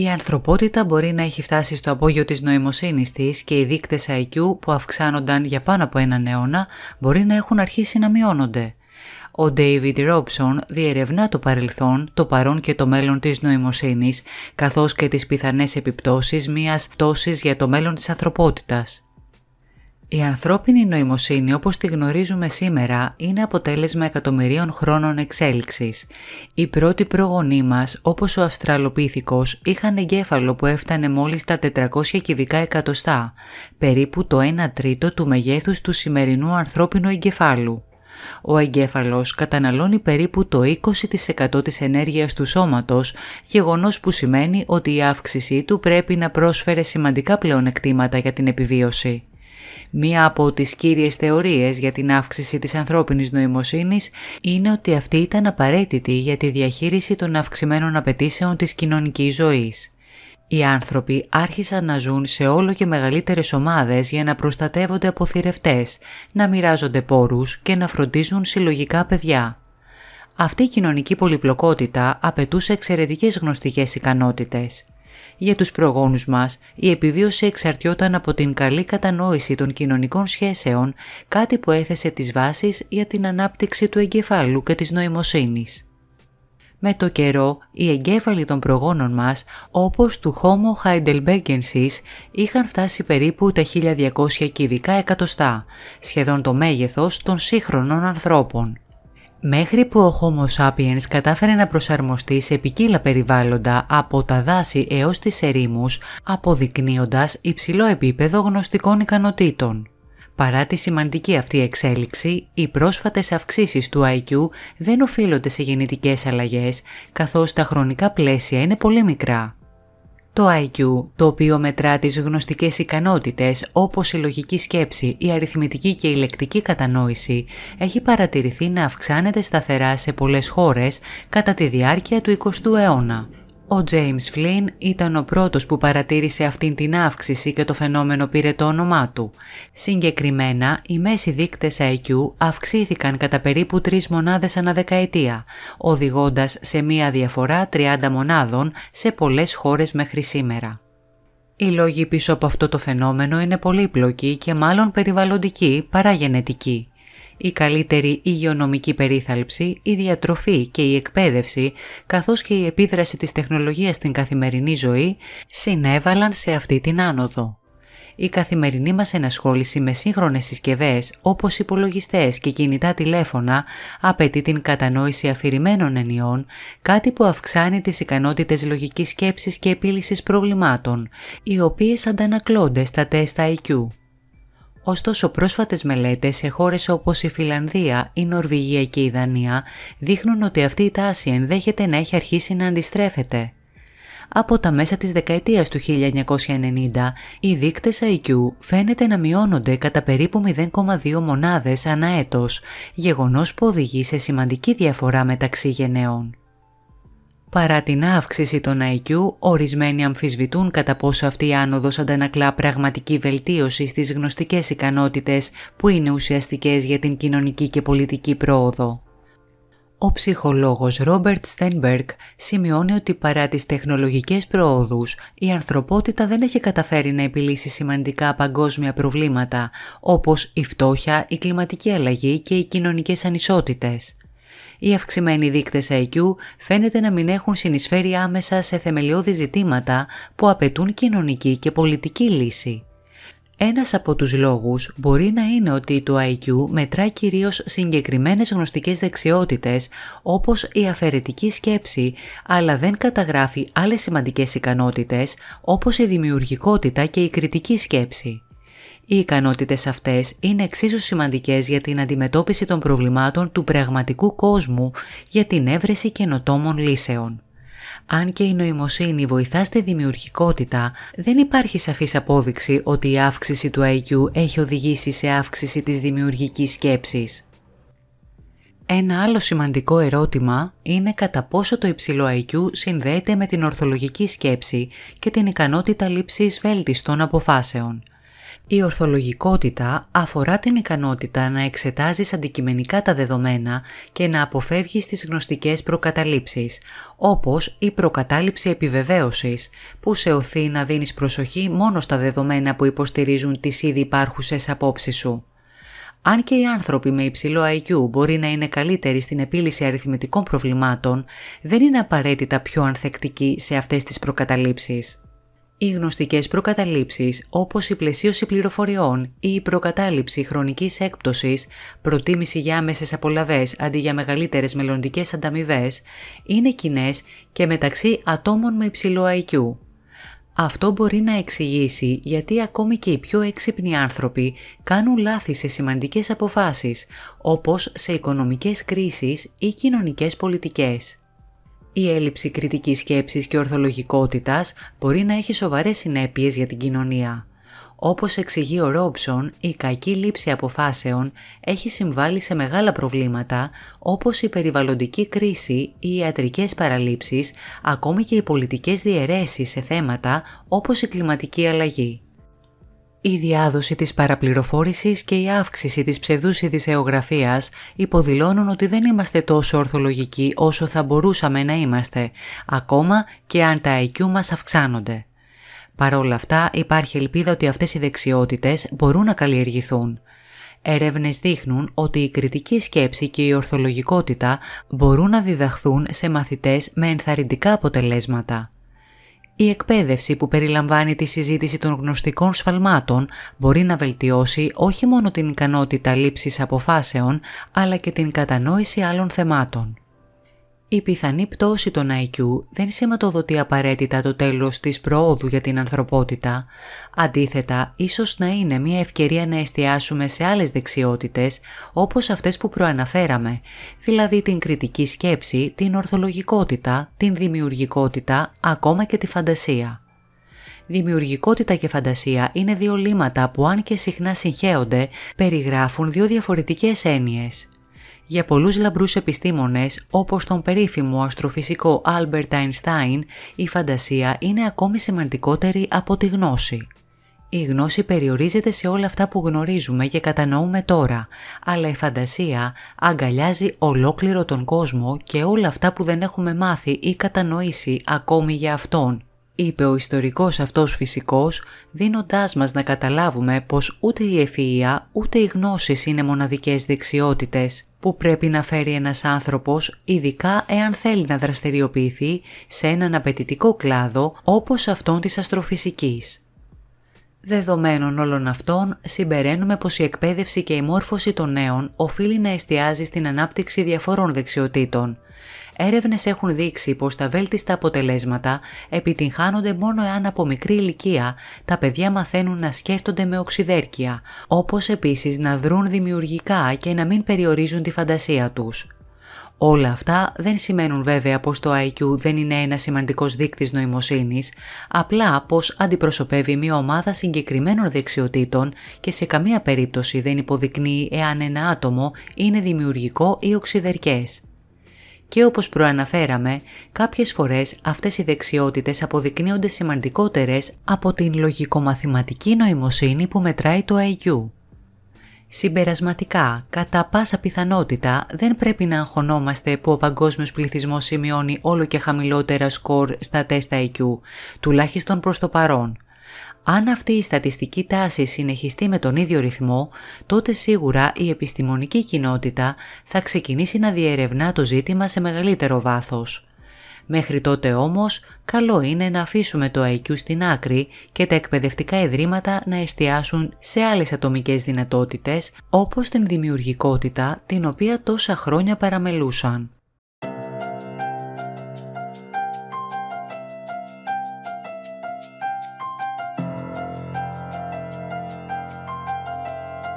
Η ανθρωπότητα μπορεί να έχει φτάσει στο απόγειο της νοημοσύνης της και οι δείκτες IQ που αυξάνονταν για πάνω από έναν αιώνα μπορεί να έχουν αρχίσει να μειώνονται. Ο David Robson διερευνά το παρελθόν, το παρόν και το μέλλον της νοημοσύνης, καθώς και τις πιθανές επιπτώσεις μιας τόσης για το μέλλον της ανθρωπότητας. Η ανθρώπινη νοημοσύνη όπως τη γνωρίζουμε σήμερα είναι αποτέλεσμα εκατομμυρίων χρόνων εξέλιξης. Οι πρώτοι προγονείς μας, όπως ο Αυστραλοπίθηκος, είχαν εγκέφαλο που έφτανε μόλις τα 400 κυβικά εκατοστά, περίπου το 1 τρίτο του μεγέθους του σημερινού ανθρώπινου εγκεφάλου. Ο εγκέφαλος καταναλώνει περίπου το 20% της ενέργειας του σώματος, γεγονός που σημαίνει ότι η αύξησή του πρέπει να πρόσφερε σημαντικά πλεονεκτήματα για την επιβίωση. Μία από τις κύριες θεωρίες για την αύξηση της ανθρώπινης νοημοσύνης είναι ότι αυτή ήταν απαραίτητη για τη διαχείριση των αυξημένων απαιτήσεων της κοινωνικής ζωής. Οι άνθρωποι άρχισαν να ζουν σε όλο και μεγαλύτερες ομάδες για να προστατεύονται από θηρευτές, να μοιράζονται πόρους και να φροντίζουν συλλογικά παιδιά. Αυτή η κοινωνική πολυπλοκότητα απαιτούσε εξαιρετικές γνωστικές ικανότητες – για τους προγόνους μας, η επιβίωση εξαρτιόταν από την καλή κατανόηση των κοινωνικών σχέσεων, κάτι που έθεσε τις βάσεις για την ανάπτυξη του εγκεφάλου και της νοημοσύνης. Με το καιρό, οι εγκέφαλοι των προγόνων μας, όπως του Homo heidelbergensis, είχαν φτάσει περίπου τα 1200 κυβικά εκατοστά, σχεδόν το μέγεθος των σύγχρονων ανθρώπων. Μέχρι που ο Homo sapiens κατάφερε να προσαρμοστεί σε ποικίλα περιβάλλοντα από τα δάση έως τις ερήμους, αποδεικνύοντας υψηλό επίπεδο γνωστικών ικανοτήτων. Παρά τη σημαντική αυτή εξέλιξη, οι πρόσφατες αυξήσεις του IQ δεν οφείλονται σε γεννητικές αλλαγές, καθώς τα χρονικά πλαίσια είναι πολύ μικρά. Το IQ, το οποίο μετρά τις γνωστικές ικανότητες όπως η λογική σκέψη, η αριθμητική και η λεκτική κατανόηση, έχει παρατηρηθεί να αυξάνεται σταθερά σε πολλές χώρες κατά τη διάρκεια του 20ου αιώνα. Ο James Flynn ήταν ο πρώτος που παρατήρησε αυτήν την αύξηση και το φαινόμενο πήρε το όνομά του. Συγκεκριμένα, οι μέση δείκτες IQ αυξήθηκαν κατά περίπου 3 μονάδες ανά δεκαετία, οδηγώντας σε μία διαφορά 30 μονάδων σε πολλές χώρες μέχρι σήμερα. Οι λόγοι πίσω από αυτό το φαινόμενο είναι πολύπλοκοι και μάλλον περιβαλλοντικοί παρά γενετικοί. Η καλύτερη υγειονομική περίθαλψη, η διατροφή και η εκπαίδευση, καθώς και η επίδραση της τεχνολογίας στην καθημερινή ζωή, συνέβαλαν σε αυτή την άνοδο. Η καθημερινή μας ενασχόληση με σύγχρονες συσκευές όπως υπολογιστές και κινητά τηλέφωνα απαιτεί την κατανόηση αφηρημένων ενιών, κάτι που αυξάνει τις ικανότητες λογικής σκέψης και επίλυσης προβλημάτων, οι οποίες αντανακλώνται στα τεστ IQ. Ωστόσο, πρόσφατες μελέτες σε χώρες όπως η Φιλανδία, η Νορβηγία και η Δανία δείχνουν ότι αυτή η τάση ενδέχεται να έχει αρχίσει να αντιστρέφεται. Από τα μέσα της δεκαετίας του 1990, οι δείκτες IQ φαίνεται να μειώνονται κατά περίπου 0,2 μονάδες ανά έτος, γεγονός που οδηγεί σε σημαντική διαφορά μεταξύ γενναίων. Παρά την αύξηση των IQ, ορισμένοι αμφισβητούν κατά πόσο αυτή η άνοδος αντανακλά πραγματική βελτίωση στις γνωστικές ικανότητες που είναι ουσιαστικές για την κοινωνική και πολιτική πρόοδο. Ο ψυχολόγος Ρόμπερτ Στένμπεργκ σημειώνει ότι παρά τις τεχνολογικές προόδους, η ανθρωπότητα δεν έχει καταφέρει να επιλύσει σημαντικά παγκόσμια προβλήματα, όπως η φτώχεια, η κλιματική αλλαγή και οι κοινωνικές ανισότητες. Οι αυξημένοι δείκτες IQ φαίνεται να μην έχουν συνεισφέρει άμεσα σε θεμελιώδη ζητήματα που απαιτούν κοινωνική και πολιτική λύση. Ένας από τους λόγους μπορεί να είναι ότι το IQ μετρά κυρίως συγκεκριμένες γνωστικές δεξιότητες όπως η αφαιρετική σκέψη, αλλά δεν καταγράφει άλλες σημαντικές ικανότητες όπως η δημιουργικότητα και η κριτική σκέψη. Οι ικανότητες αυτές είναι εξίσου σημαντικές για την αντιμετώπιση των προβλημάτων του πραγματικού κόσμου για την έβρεση καινοτόμων λύσεων. Αν και η νοημοσύνη βοηθά στη δημιουργικότητα, δεν υπάρχει σαφής απόδειξη ότι η αύξηση του IQ έχει οδηγήσει σε αύξηση της δημιουργικής σκέψης. Ένα άλλο σημαντικό ερώτημα είναι κατά πόσο το υψηλό IQ συνδέεται με την ορθολογική σκέψη και την ικανότητα λήψης βέλτιστων αποφάσεων – η ορθολογικότητα αφορά την ικανότητα να εξετάζεις αντικειμενικά τα δεδομένα και να αποφεύγεις τις γνωστικές προκαταλήψεις, όπως η προκατάληψη επιβεβαίωσης, που σε οθεί να δίνεις προσοχή μόνο στα δεδομένα που υποστηρίζουν τις ήδη υπάρχουσες απόψεις σου. Αν και οι άνθρωποι με υψηλό IQ μπορεί να είναι καλύτεροι στην επίλυση αριθμητικών προβλημάτων, δεν είναι απαραίτητα πιο ανθεκτικοί σε αυτές τις προκαταλήψεις. Οι γνωστικές προκαταλήψεις, όπως η πλαισίωση πληροφοριών ή η προκατάληψη χρονικής έκπτωσης, προτίμηση για άμεσες απολαβές αντί για μεγαλύτερες μελλοντικές ανταμοιβές, είναι κοινές και μεταξύ ατόμων με υψηλό IQ. Αυτό μπορεί να εξηγήσει γιατί ακόμη και οι πιο έξυπνοι άνθρωποι κάνουν λάθη σε σημαντικές αποφάσεις, όπως σε οικονομικές κρίσεις ή κοινωνικές πολιτικές. Η έλλειψη κριτικής σκέψης και ορθολογικότητας μπορεί να έχει σοβαρές συνέπειες για την κοινωνία. Όπως εξηγεί ο Ρόμψον, η κακή λήψη αποφάσεων έχει συμβάλει σε μεγάλα προβλήματα όπως η περιβαλλοντική κρίση, οι ιατρικές παραλήψεις, ακόμη και οι πολιτικές διαιρέσεις σε θέματα όπως η κλιματική αλλαγή. Η διάδοση της παραπληροφόρησης και η αύξηση της ψευδούς ειδησεογραφίας υποδηλώνουν ότι δεν είμαστε τόσο ορθολογικοί όσο θα μπορούσαμε να είμαστε, ακόμα και αν τα IQ μας αυξάνονται. Παρ' όλα αυτά υπάρχει ελπίδα ότι αυτές οι δεξιότητες μπορούν να καλλιεργηθούν. Έρευνες δείχνουν ότι η κριτική σκέψη και η ορθολογικότητα μπορούν να διδαχθούν σε μαθητές με ενθαρρυντικά αποτελέσματα. Η εκπαίδευση που περιλαμβάνει τη συζήτηση των γνωστικών σφαλμάτων μπορεί να βελτιώσει όχι μόνο την ικανότητα λήψης αποφάσεων, αλλά και την κατανόηση άλλων θεμάτων. Η πιθανή πτώση των IQ δεν σηματοδοτεί απαραίτητα το τέλος της προόδου για την ανθρωπότητα. Αντίθετα, ίσως να είναι μια ευκαιρία να εστιάσουμε σε άλλες δεξιότητες, όπως αυτές που προαναφέραμε, δηλαδή την κριτική σκέψη, την ορθολογικότητα, την δημιουργικότητα, ακόμα και τη φαντασία. Δημιουργικότητα και φαντασία είναι δύο λίματα που αν και συχνά συγχέονται, περιγράφουν δύο διαφορετικές έννοιες. Για πολλούς λαμπρούς επιστήμονες, όπως τον περίφημο αστροφυσικό Albert Einstein, η φαντασία είναι ακόμη σημαντικότερη από τη γνώση. Η γνώση περιορίζεται σε όλα αυτά που γνωρίζουμε και κατανοούμε τώρα, αλλά η φαντασία αγκαλιάζει ολόκληρο τον κόσμο και όλα αυτά που δεν έχουμε μάθει ή κατανοήσει ακόμη για αυτόν είπε ο ιστορικός αυτός φυσικός, δίνοντάς μας να καταλάβουμε πως ούτε η ευφυΐα ούτε οι γνώσεις είναι μοναδικές δεξιότητες που πρέπει να φέρει ένας άνθρωπος, ειδικά εάν θέλει να δραστηριοποιηθεί σε έναν απαιτητικό κλάδο όπως αυτόν της αστροφυσικής. Δεδομένων όλων αυτών, συμπεραίνουμε πως η εκπαίδευση και η μόρφωση των νέων οφείλει να εστιάζει στην ανάπτυξη διαφορών δεξιοτήτων, Έρευνες έχουν δείξει πως τα βέλτιστα αποτελέσματα επιτυγχάνονται μόνο εάν από μικρή ηλικία τα παιδιά μαθαίνουν να σκέφτονται με οξυδέρκεια, όπως επίσης να δρουν δημιουργικά και να μην περιορίζουν τη φαντασία τους. Όλα αυτά δεν σημαίνουν βέβαια πως το IQ δεν είναι ένα σημαντικός δείκτης νοημοσύνης, απλά πως αντιπροσωπεύει μια ομάδα συγκεκριμένων δεξιοτήτων και σε καμία περίπτωση δεν υποδεικνύει εάν ένα άτομο είναι δημιουργικό ή οξυδερκές. Και όπως προαναφέραμε, κάποιες φορές αυτές οι δεξιότητες αποδεικνύονται σημαντικότερες από την λογικομαθηματική νοημοσύνη που μετράει το IQ. Συμπερασματικά, κατά πάσα πιθανότητα δεν πρέπει να αγχωνόμαστε που ο παγκόσμιος πληθυσμός σημειώνει όλο και χαμηλότερα σκορ στα τεστ IQ, τουλάχιστον προς το παρόν – αν αυτή η στατιστική τάση συνεχιστεί με τον ίδιο ρυθμό, τότε σίγουρα η επιστημονική κοινότητα θα ξεκινήσει να διερευνά το ζήτημα σε μεγαλύτερο βάθος. Μέχρι τότε όμως, καλό είναι να αφήσουμε το IQ στην άκρη και τα εκπαιδευτικά ιδρύματα να εστιάσουν σε άλλες ατομικές δυνατότητες, όπως την δημιουργικότητα την οποία τόσα χρόνια παραμελούσαν.